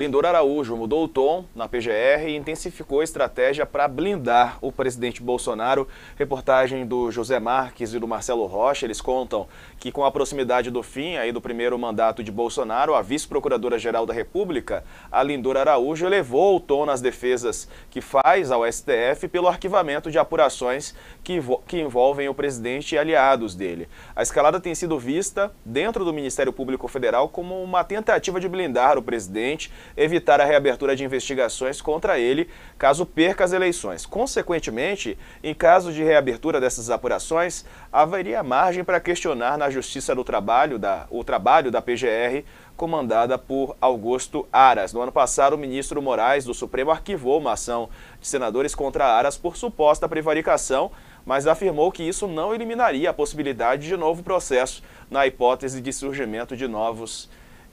Lindor Araújo mudou o tom na PGR e intensificou a estratégia para blindar o presidente Bolsonaro. Reportagem do José Marques e do Marcelo Rocha, eles contam que com a proximidade do fim aí do primeiro mandato de Bolsonaro, a vice-procuradora-geral da República, a Lindor Araújo, elevou o tom nas defesas que faz ao STF pelo arquivamento de apurações que, que envolvem o presidente e aliados dele. A escalada tem sido vista dentro do Ministério Público Federal como uma tentativa de blindar o presidente evitar a reabertura de investigações contra ele caso perca as eleições. Consequentemente, em caso de reabertura dessas apurações, haveria margem para questionar na Justiça do Trabalho da, o trabalho da PGR comandada por Augusto Aras. No ano passado, o ministro Moraes do Supremo arquivou uma ação de senadores contra Aras por suposta prevaricação, mas afirmou que isso não eliminaria a possibilidade de novo processo na hipótese de surgimento de novos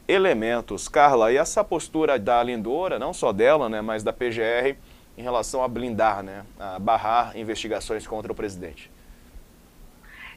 elementos. Carla, e essa postura da Lindoura, não só dela, né, mas da PGR, em relação a blindar, né, a barrar investigações contra o presidente?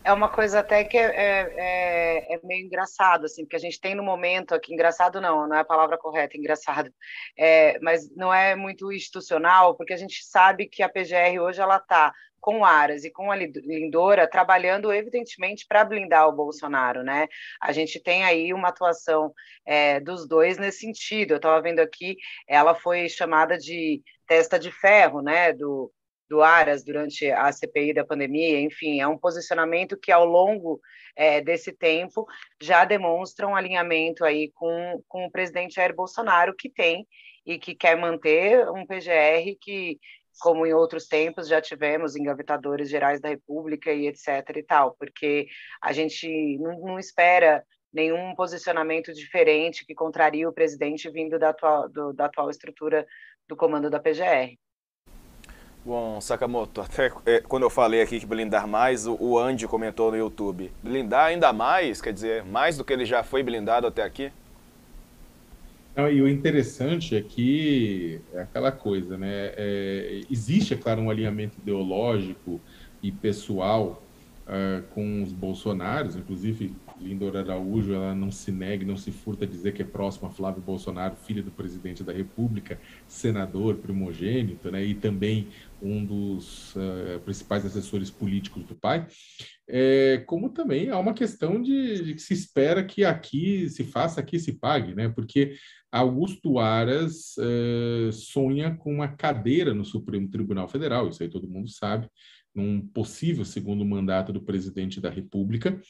é uma coisa até que é, é, é, é, meio engraçado, assim, porque a gente tem no momento aqui, engraçado não, não é a palavra correta, engraçado, é, mas não é muito institucional, porque a gente sabe que a PGR hoje ela está com Aras e com a Lindora trabalhando evidentemente para blindar o Bolsonaro, né? A gente tem aí uma atuação é, dos dois nesse sentido. Eu estava vendo aqui, ela foi chamada de testa de ferro, né? Do do Aras durante a CPI da pandemia, enfim, é um posicionamento que ao longo é, desse tempo já demonstra um alinhamento aí com, com o presidente Jair Bolsonaro, que tem e que quer manter um PGR que, como em outros tempos, já tivemos engavetadores gerais da República e etc e tal, porque a gente não, não espera nenhum posicionamento diferente que contraria o presidente vindo da atual, do, da atual estrutura do comando da PGR. Bom, Sakamoto, até é, quando eu falei aqui que blindar mais, o, o Andy comentou no YouTube. Blindar ainda mais, quer dizer, mais do que ele já foi blindado até aqui? Não, e o interessante é que é aquela coisa, né? É, existe, é claro, um alinhamento ideológico e pessoal uh, com os bolsonaros, inclusive Lindor Araújo, ela não se nega, não se furta a dizer que é próxima a Flávio Bolsonaro, filho do presidente da República, senador primogênito, né, e também um dos uh, principais assessores políticos do pai, é, como também há uma questão de, de, que se espera que aqui se faça, aqui se pague, né, porque Augusto Aras uh, sonha com uma cadeira no Supremo Tribunal Federal, isso aí todo mundo sabe, num possível segundo mandato do presidente da República.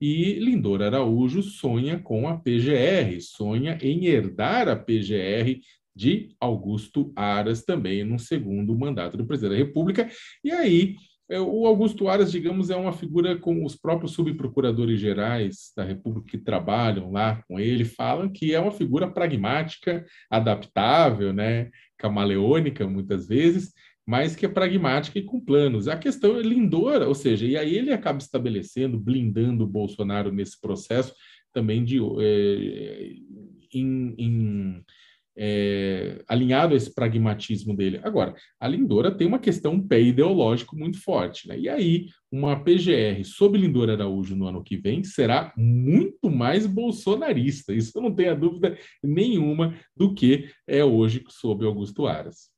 E Lindor Araújo sonha com a PGR, sonha em herdar a PGR de Augusto Aras também num segundo mandato do presidente da República. E aí é, o Augusto Aras, digamos, é uma figura com os próprios subprocuradores gerais da República que trabalham lá com ele, falam que é uma figura pragmática, adaptável, né, camaleônica muitas vezes, mas que é pragmática e com planos. A questão é lindora, ou seja, e aí ele acaba estabelecendo, blindando o Bolsonaro nesse processo também de é, em, em, é, alinhado a esse pragmatismo dele. Agora, a Lindora tem uma questão um pé ideológico muito forte, né? E aí, uma PGR sobre Lindora Araújo no ano que vem será muito mais bolsonarista. Isso eu não tenho a dúvida nenhuma do que é hoje sobre Augusto Aras.